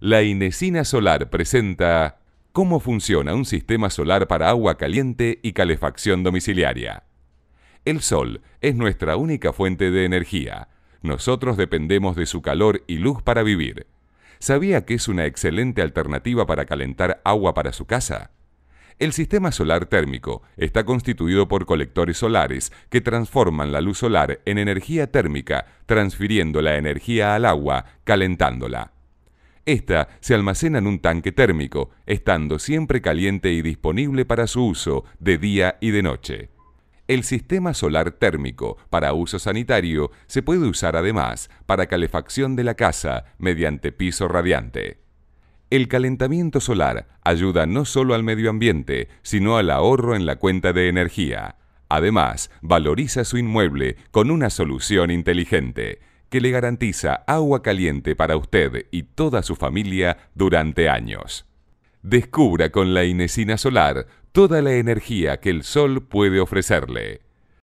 la Inesina Solar presenta cómo funciona un sistema solar para agua caliente y calefacción domiciliaria. El sol es nuestra única fuente de energía. Nosotros dependemos de su calor y luz para vivir. ¿Sabía que es una excelente alternativa para calentar agua para su casa? El sistema solar térmico está constituido por colectores solares que transforman la luz solar en energía térmica, transfiriendo la energía al agua, calentándola. Esta se almacena en un tanque térmico, estando siempre caliente y disponible para su uso de día y de noche. El sistema solar térmico para uso sanitario se puede usar además para calefacción de la casa mediante piso radiante. El calentamiento solar ayuda no solo al medio ambiente, sino al ahorro en la cuenta de energía. Además, valoriza su inmueble con una solución inteligente que le garantiza agua caliente para usted y toda su familia durante años. Descubra con la Inesina Solar toda la energía que el sol puede ofrecerle.